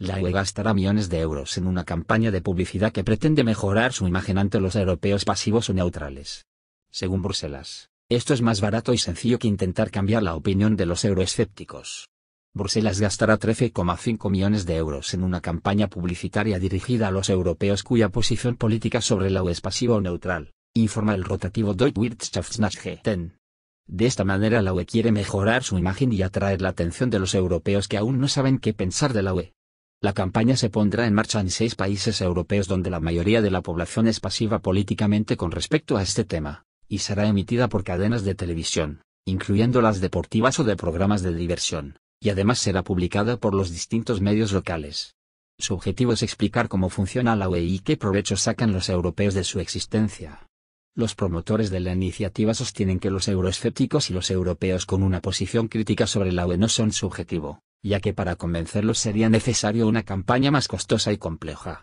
La UE gastará millones de euros en una campaña de publicidad que pretende mejorar su imagen ante los europeos pasivos o neutrales. Según Bruselas, esto es más barato y sencillo que intentar cambiar la opinión de los euroescépticos. Bruselas gastará 13,5 millones de euros en una campaña publicitaria dirigida a los europeos cuya posición política sobre la UE es pasiva o neutral, informa el rotativo Deutsche Wirtschaftsnachrichten. De esta manera la UE quiere mejorar su imagen y atraer la atención de los europeos que aún no saben qué pensar de la UE. La campaña se pondrá en marcha en seis países europeos donde la mayoría de la población es pasiva políticamente con respecto a este tema, y será emitida por cadenas de televisión, incluyendo las deportivas o de programas de diversión, y además será publicada por los distintos medios locales. Su objetivo es explicar cómo funciona la UE y qué provecho sacan los europeos de su existencia. Los promotores de la iniciativa sostienen que los euroescépticos y los europeos con una posición crítica sobre la UE no son su objetivo ya que para convencerlos sería necesario una campaña más costosa y compleja.